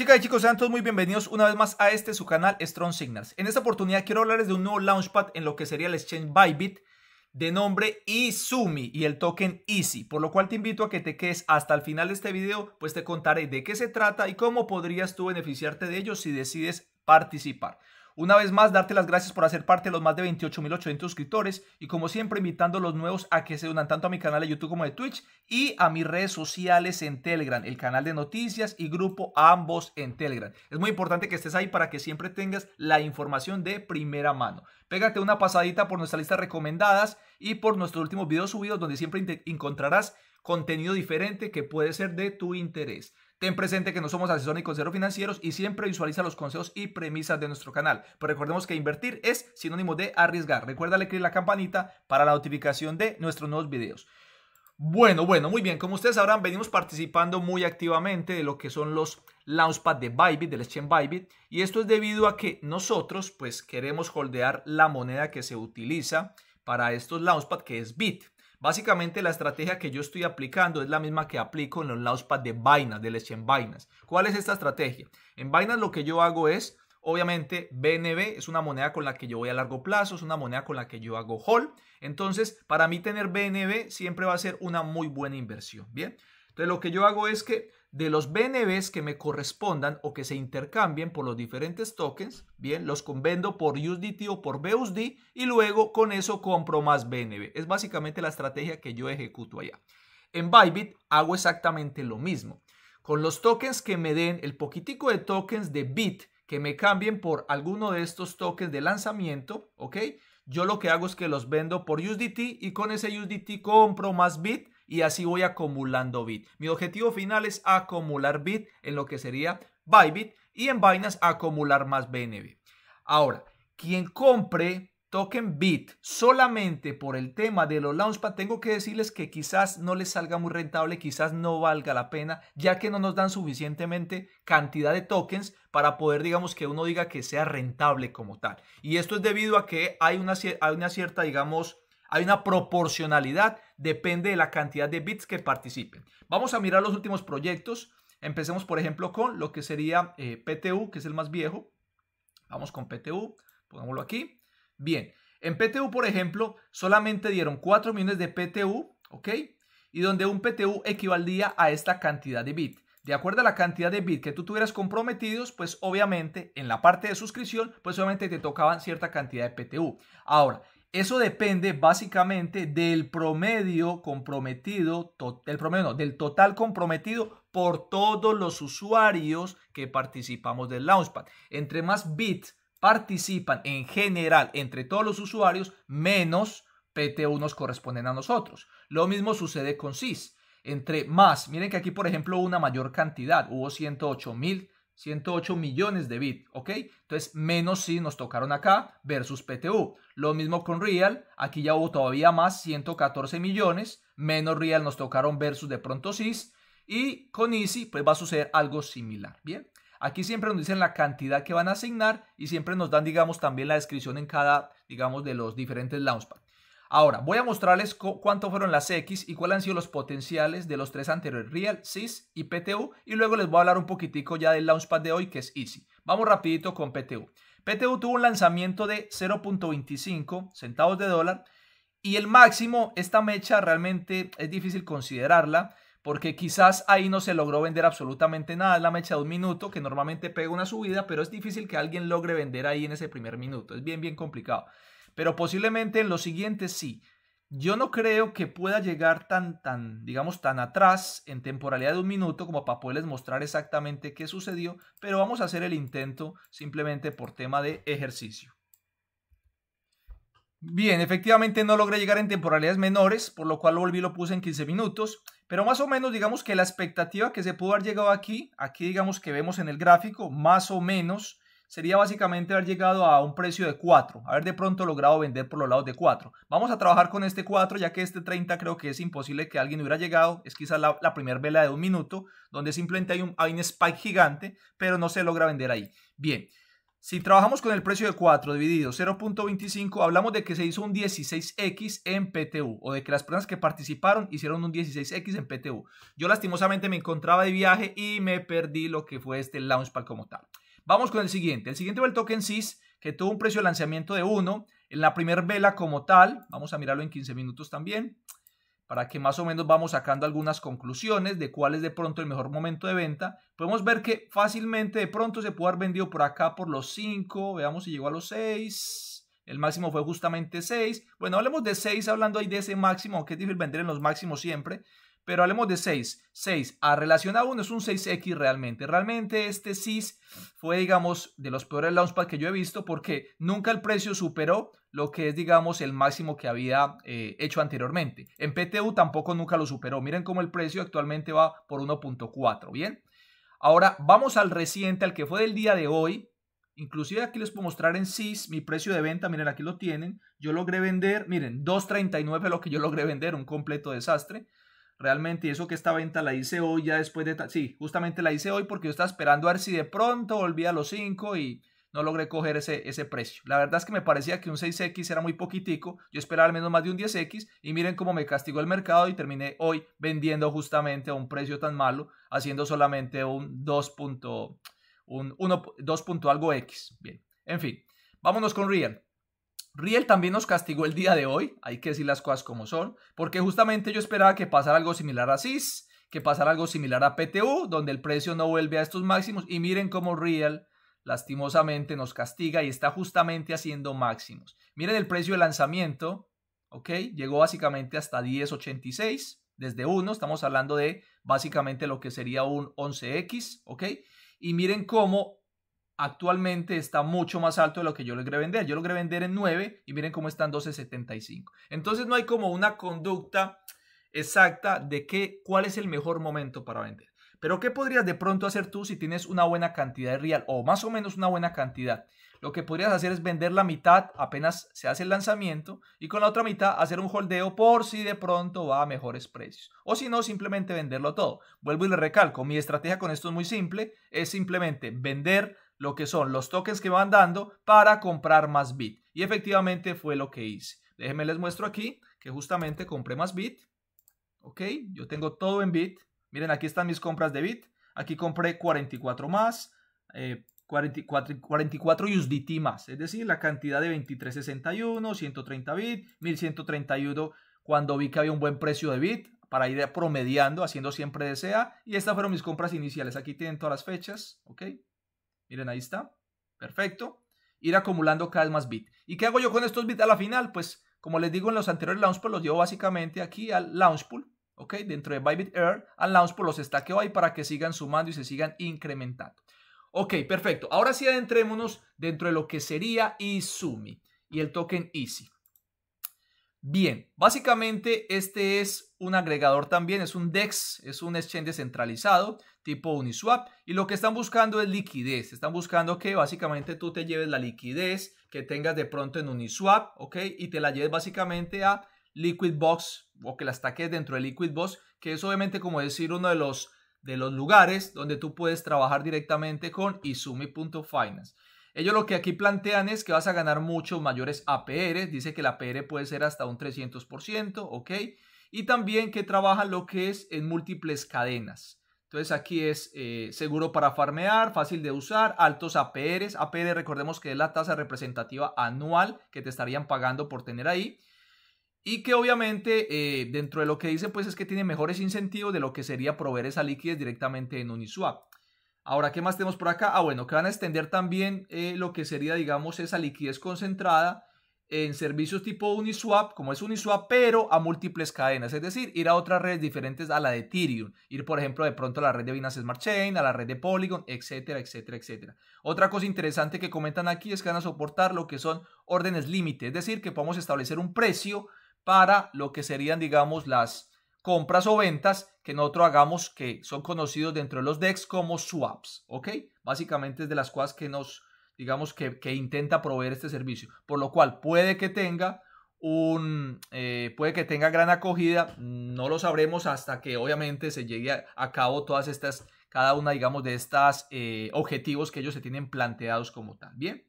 Chicas y chicos, sean todos muy bienvenidos una vez más a este su canal Strong Signals. En esta oportunidad quiero hablarles de un nuevo launchpad en lo que sería el exchange Bybit de nombre Izumi y el token Easy, por lo cual te invito a que te quedes hasta el final de este video, pues te contaré de qué se trata y cómo podrías tú beneficiarte de ello si decides participar. Una vez más, darte las gracias por hacer parte de los más de 28.800 suscriptores y como siempre invitando a los nuevos a que se unan tanto a mi canal de YouTube como de Twitch y a mis redes sociales en Telegram, el canal de noticias y grupo ambos en Telegram. Es muy importante que estés ahí para que siempre tengas la información de primera mano. Pégate una pasadita por nuestra lista recomendadas y por nuestros últimos videos subidos donde siempre encontrarás contenido diferente que puede ser de tu interés. Ten presente que no somos asesores ni consejeros financieros y siempre visualiza los consejos y premisas de nuestro canal. Pero pues recordemos que invertir es sinónimo de arriesgar. Recuerda darle clic la campanita para la notificación de nuestros nuevos videos. Bueno, bueno, muy bien. Como ustedes sabrán, venimos participando muy activamente de lo que son los launchpad de Bybit, del exchange Bybit. Y esto es debido a que nosotros, pues, queremos holdear la moneda que se utiliza para estos launchpad, que es Bit. Básicamente la estrategia que yo estoy aplicando es la misma que aplico en los launchpad de Binance, leche en Binance. ¿Cuál es esta estrategia? En Binance lo que yo hago es, obviamente, BNB es una moneda con la que yo voy a largo plazo, es una moneda con la que yo hago hold. Entonces, para mí tener BNB siempre va a ser una muy buena inversión, ¿bien? Entonces, lo que yo hago es que de los BNBs que me correspondan o que se intercambien por los diferentes tokens, bien, los convendo por USDT o por BUSD y luego con eso compro más BNB. Es básicamente la estrategia que yo ejecuto allá. En Bybit hago exactamente lo mismo. Con los tokens que me den, el poquitico de tokens de Bit que me cambien por alguno de estos tokens de lanzamiento, ¿ok? Yo lo que hago es que los vendo por USDT y con ese USDT compro más Bit y así voy acumulando bit. Mi objetivo final es acumular bit en lo que sería Bybit y en Binance acumular más BNB. Ahora, quien compre token BIT solamente por el tema de los Launchpad, tengo que decirles que quizás no les salga muy rentable, quizás no valga la pena, ya que no nos dan suficientemente cantidad de tokens para poder, digamos, que uno diga que sea rentable como tal. Y esto es debido a que hay una, hay una cierta, digamos, hay una proporcionalidad, depende de la cantidad de bits que participen. Vamos a mirar los últimos proyectos. Empecemos, por ejemplo, con lo que sería eh, PTU, que es el más viejo. Vamos con PTU, pongámoslo aquí. Bien, en PTU, por ejemplo, solamente dieron 4 millones de PTU, ¿ok? Y donde un PTU equivalía a esta cantidad de bits. De acuerdo a la cantidad de bits que tú tuvieras comprometidos, pues obviamente en la parte de suscripción, pues obviamente te tocaban cierta cantidad de PTU. Ahora, eso depende básicamente del promedio comprometido, del promedio no, del total comprometido por todos los usuarios que participamos del Launchpad. Entre más bits participan en general entre todos los usuarios, menos PT1 nos corresponden a nosotros. Lo mismo sucede con SIS. Entre más, miren que aquí por ejemplo una mayor cantidad, hubo 108 mil 108 millones de bit, ¿ok? Entonces, menos si nos tocaron acá versus PTU. Lo mismo con Real, aquí ya hubo todavía más, 114 millones, menos Real nos tocaron versus de pronto SIS. Y con Easy, pues va a suceder algo similar, ¿bien? Aquí siempre nos dicen la cantidad que van a asignar y siempre nos dan, digamos, también la descripción en cada, digamos, de los diferentes launchpads. Ahora, voy a mostrarles cuánto fueron las X y cuáles han sido los potenciales de los tres anteriores, Real, SIS y PTU, y luego les voy a hablar un poquitico ya del launchpad de hoy, que es Easy. Vamos rapidito con PTU. PTU tuvo un lanzamiento de 0.25 centavos de dólar, y el máximo, esta mecha realmente es difícil considerarla, porque quizás ahí no se logró vender absolutamente nada. Es la mecha de un minuto que normalmente pega una subida, pero es difícil que alguien logre vender ahí en ese primer minuto. Es bien, bien complicado pero posiblemente en lo siguiente sí. Yo no creo que pueda llegar tan, tan, digamos, tan atrás en temporalidad de un minuto como para poderles mostrar exactamente qué sucedió, pero vamos a hacer el intento simplemente por tema de ejercicio. Bien, efectivamente no logré llegar en temporalidades menores, por lo cual volví y lo puse en 15 minutos, pero más o menos digamos que la expectativa que se pudo haber llegado aquí, aquí digamos que vemos en el gráfico, más o menos sería básicamente haber llegado a un precio de 4, haber de pronto logrado vender por los lados de 4. Vamos a trabajar con este 4, ya que este 30 creo que es imposible que alguien hubiera llegado, es quizás la, primera vela de un minuto, donde simplemente hay un, hay un spike gigante, pero no se logra vender ahí. Bien, si trabajamos con el precio de 4 dividido 0.25, hablamos de que se hizo un 16X en PTU o de que las personas que participaron hicieron un 16X en PTU. Yo lastimosamente me encontraba de viaje y me perdí lo que fue este launchpad como tal. Vamos con el siguiente. El siguiente fue el token SIS, que tuvo un precio de lanzamiento de 1 en la primera vela como tal. Vamos a mirarlo en 15 minutos también, para que más o menos vamos sacando algunas conclusiones de cuál es de pronto el mejor momento de venta. Podemos ver que fácilmente de pronto se pudo haber vendido por acá por los 5, veamos si llegó a los 6. El máximo fue justamente 6. Bueno, hablemos de 6, hablando ahí de ese máximo, que es difícil vender en los máximos siempre. Pero hablemos de 6. 6 a relación a 1 es un 6X realmente. Realmente este SIS fue, digamos, de los peores launchpad que yo he visto porque nunca el precio superó lo que es, digamos, el máximo que había eh, hecho anteriormente. En PTU tampoco nunca lo superó. Miren cómo el precio actualmente va por 1.4, ¿bien? Ahora vamos al reciente, al que fue del día de hoy, Inclusive aquí les puedo mostrar en SIS mi precio de venta. Miren, aquí lo tienen. Yo logré vender, miren, 2.39 es lo que yo logré vender, un completo desastre realmente, eso que esta venta la hice hoy, ya después de... Sí, justamente la hice hoy porque yo estaba esperando a ver si de pronto volvía a los 5 y no logré coger ese, ese precio. La verdad es que me parecía que un 6X era muy poquitico, yo esperaba al menos más de un 10X y miren cómo me castigó el mercado y terminé hoy vendiendo justamente a un precio tan malo, haciendo solamente un 2. un 1, 2 algo X. Bien, en fin, vámonos con Real. Riel también nos castigó el día de hoy, hay que decir las cosas como son, porque justamente yo esperaba que pasara algo similar a CIS, que pasara algo similar a PTU, donde el precio no vuelve a estos máximos y miren cómo Riel lastimosamente nos castiga y está justamente haciendo máximos. Miren el precio de lanzamiento, ¿ok? Llegó básicamente hasta 10.86 desde 1, estamos hablando de básicamente lo que sería un 11X, ¿ok? Y miren cómo actualmente está mucho más alto de lo que yo logré vender. Yo logré vender en 9 y miren cómo están 12.75. Entonces no hay como una conducta exacta de qué, cuál es el mejor momento para vender. Pero ¿qué podrías de pronto hacer tú si tienes una buena cantidad de real o más o menos una buena cantidad? Lo que podrías hacer es vender la mitad apenas se hace el lanzamiento y con la otra mitad hacer un holdeo por si de pronto va a mejores precios. O si no, simplemente venderlo todo. Vuelvo y le recalco, mi estrategia con esto es muy simple, es simplemente vender lo que son los tokens que van dando para comprar más bit. Y efectivamente fue lo que hice. Déjenme les muestro aquí que justamente compré más bit. Ok, yo tengo todo en bit. Miren, aquí están mis compras de bit. Aquí compré 44 más, 44, 44 USDT más. Es decir, la cantidad de 2361, 130 bit, 1131 cuando vi que había un buen precio de bit para ir promediando, haciendo siempre desea. Y estas fueron mis compras iniciales. Aquí tienen todas las fechas, ¿ok? Miren, ahí está. Perfecto. Ir acumulando cada vez más bit ¿Y qué hago yo con estos bits a la final? Pues, como les digo en los anteriores Launchpool, los llevo básicamente aquí al Launchpool, ¿ok? Dentro de Bybit Air, al Launchpool los estaqueo ahí para que sigan sumando y se sigan incrementando. Ok, perfecto. Ahora sí adentrémonos dentro de lo que sería Isumi y el token Easy. Bien, básicamente este es un agregador también, es un DEX, es un exchange descentralizado tipo Uniswap y lo que están buscando es liquidez, están buscando que básicamente tú te lleves la liquidez que tengas de pronto en Uniswap, ¿ok? Y te la lleves básicamente a Liquidbox o que la taques dentro de Liquidbox, que es obviamente como decir uno de los, de los lugares donde tú puedes trabajar directamente con Izumi.finance. Ellos lo que aquí plantean es que vas a ganar muchos mayores APR, dice que la APR puede ser hasta un 300%, ¿ok? Y también que trabaja lo que es en múltiples cadenas. Entonces aquí es eh, seguro para farmear, fácil de usar, altos APRs. APR recordemos que es la tasa representativa anual que te estarían pagando por tener ahí. Y que obviamente eh, dentro de lo que dice pues es que tiene mejores incentivos de lo que sería proveer esa liquidez directamente en Uniswap. Ahora, ¿qué más tenemos por acá? Ah, bueno, que van a extender también eh, lo que sería, digamos, esa liquidez concentrada en servicios tipo Uniswap, como es Uniswap, pero a múltiples cadenas, es decir, ir a otras redes diferentes a la de Ethereum, ir por ejemplo de pronto a la red de Binance Smart Chain, a la red de Polygon, etcétera, etcétera, etcétera. Otra cosa interesante que comentan aquí es que van a soportar lo que son órdenes límite, es decir, que podemos establecer un precio para lo que serían, digamos, las compras o ventas que nosotros hagamos que son conocidos dentro de los DEX como swaps, ¿ok? Básicamente es de las cosas que nos, digamos, que, intenta proveer este servicio, por lo cual puede que tenga un, eh, puede que tenga gran acogida, no lo sabremos hasta que obviamente se llegue a, cabo todas estas, cada una, digamos, de estas eh, objetivos que ellos se tienen planteados como tal, ¿bien?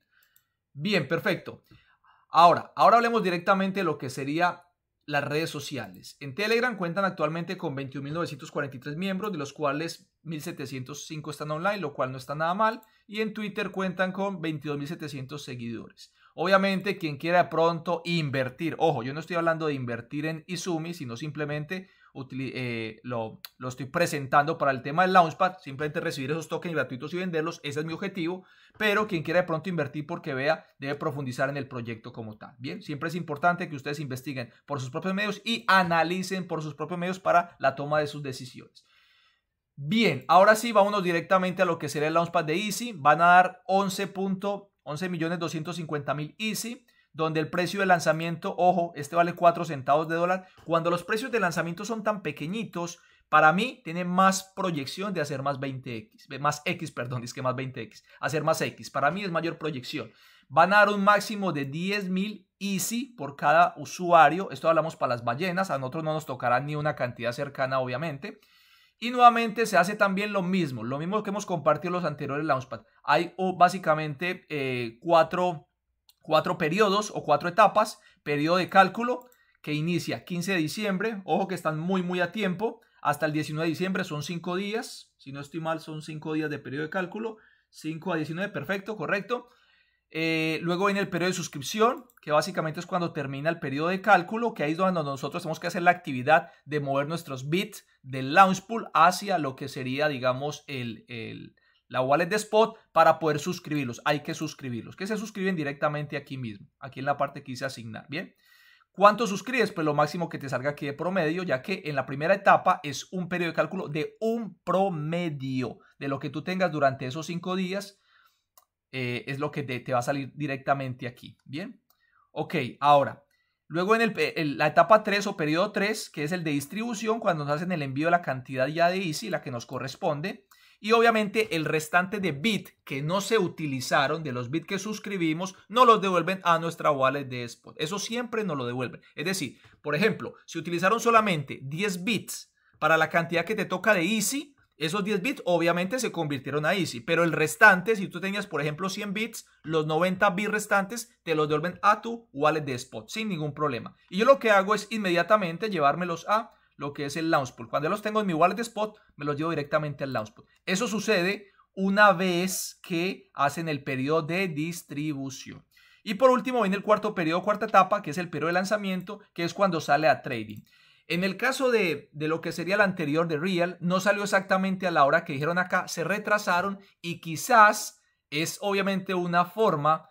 Bien, perfecto. Ahora, ahora hablemos directamente de lo que sería las redes sociales. En Telegram cuentan actualmente con 21.943 miembros, de los cuales 1.705 están online, lo cual no está nada mal. Y en Twitter cuentan con 22.700 seguidores. Obviamente, quien quiera de pronto invertir, ojo, yo no estoy hablando de invertir en Izumi, sino simplemente eh, lo, estoy presentando para el tema del Launchpad, simplemente recibir esos tokens gratuitos y venderlos, ese es mi objetivo, pero quien quiera de pronto invertir porque vea, debe profundizar en el proyecto como tal. Bien, siempre es importante que ustedes investiguen por sus propios medios y analicen por sus propios medios para la toma de sus decisiones. Bien, ahora sí, vámonos directamente a lo que será el Launchpad de Easy. Van a dar 11. 11.250.000 Easy, donde el precio de lanzamiento, ojo, este vale 4 centavos de dólar. Cuando los precios de lanzamiento son tan pequeñitos, para mí tiene más proyección de hacer más 20X, más X, perdón, es que más 20X, hacer más X. Para mí es mayor proyección. Van a dar un máximo de 10.000 Easy por cada usuario. Esto hablamos para las ballenas, a nosotros no nos tocará ni una cantidad cercana, obviamente. Y nuevamente se hace también lo mismo, lo mismo que hemos compartido los anteriores Launchpad. Hay básicamente eh, cuatro, cuatro periodos o cuatro etapas. Periodo de cálculo que inicia 15 de diciembre, ojo que están muy muy a tiempo, hasta el 19 de diciembre son cinco días, si no estoy mal son cinco días de periodo de cálculo, 5 a 19, perfecto, correcto. Eh, luego viene el periodo de suscripción, que básicamente es cuando termina el periodo de cálculo, que ahí es donde nosotros tenemos que hacer la actividad de mover nuestros bits del launch pool hacia lo que sería, digamos, el, la wallet de spot para poder suscribirlos. Hay que suscribirlos, que se suscriben directamente aquí mismo, aquí en la parte que hice asignar. Bien. ¿Cuánto suscribes? Pues lo máximo que te salga aquí de promedio, ya que en la primera etapa es un periodo de cálculo de un promedio de lo que tú tengas durante esos cinco días eh, es lo que te, va a salir directamente aquí. Bien, ok, ahora. Luego en la etapa 3 o periodo 3, que es el de distribución, cuando nos hacen el envío de la cantidad ya de Easy, la que nos corresponde, y obviamente el restante de bit que no se utilizaron, de los bits que suscribimos, no los devuelven a nuestra wallet de Spot. Eso siempre nos lo devuelven. Es decir, por ejemplo, si utilizaron solamente 10 bits para la cantidad que te toca de Easy, esos 10 bits obviamente se convirtieron a Easy, pero el restante, si tú tenías por ejemplo 100 bits, los 90 bits restantes te los devuelven a tu wallet de Spot sin ningún problema. Y yo lo que hago es inmediatamente llevármelos a lo que es el Launchpool. Cuando los tengo en mi wallet de Spot, me los llevo directamente al Launchpool. Eso sucede una vez que hacen el periodo de distribución. Y por último viene el cuarto periodo, cuarta etapa, que es el periodo de lanzamiento, que es cuando sale a trading. En el caso de, de, lo que sería el anterior de Real, no salió exactamente a la hora que dijeron acá, se retrasaron y quizás es obviamente una forma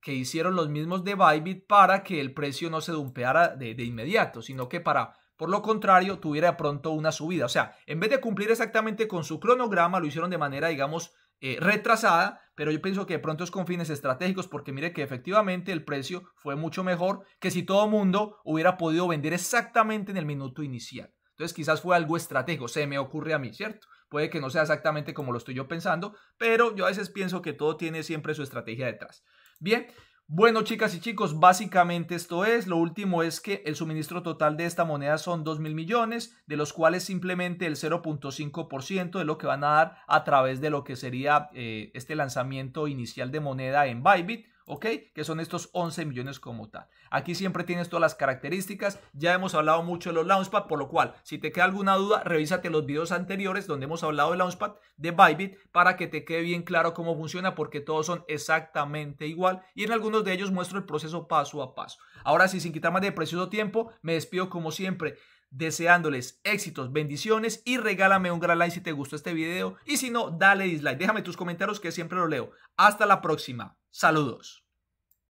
que hicieron los mismos de Bybit para que el precio no se dumpeara de, de inmediato, sino que para, por lo contrario, tuviera pronto una subida. O sea, en vez de cumplir exactamente con su cronograma, lo hicieron de manera, digamos, eh, retrasada, pero yo pienso que de pronto es con fines estratégicos porque mire que efectivamente el precio fue mucho mejor que si todo mundo hubiera podido vender exactamente en el minuto inicial. Entonces quizás fue algo estratégico, se me ocurre a mí, ¿cierto? Puede que no sea exactamente como lo estoy yo pensando, pero yo a veces pienso que todo tiene siempre su estrategia detrás. Bien, bueno, chicas y chicos, básicamente esto es. Lo último es que el suministro total de esta moneda son 2 mil millones, de los cuales simplemente el 0.5% de lo que van a dar a través de lo que sería eh, este lanzamiento inicial de moneda en Bybit ¿ok? Que son estos 11 millones como tal. Aquí siempre tienes todas las características. Ya hemos hablado mucho de los Launchpad, por lo cual, si te queda alguna duda, revísate los videos anteriores donde hemos hablado de Launchpad de Bybit para que te quede bien claro cómo funciona, porque todos son exactamente igual. Y en algunos de ellos muestro el proceso paso a paso. Ahora sí, sin quitar más de precioso tiempo, me despido como siempre deseándoles éxitos, bendiciones y regálame un gran like si te gustó este video y si no, dale dislike, déjame tus comentarios que siempre lo leo. Hasta la próxima. Saludos.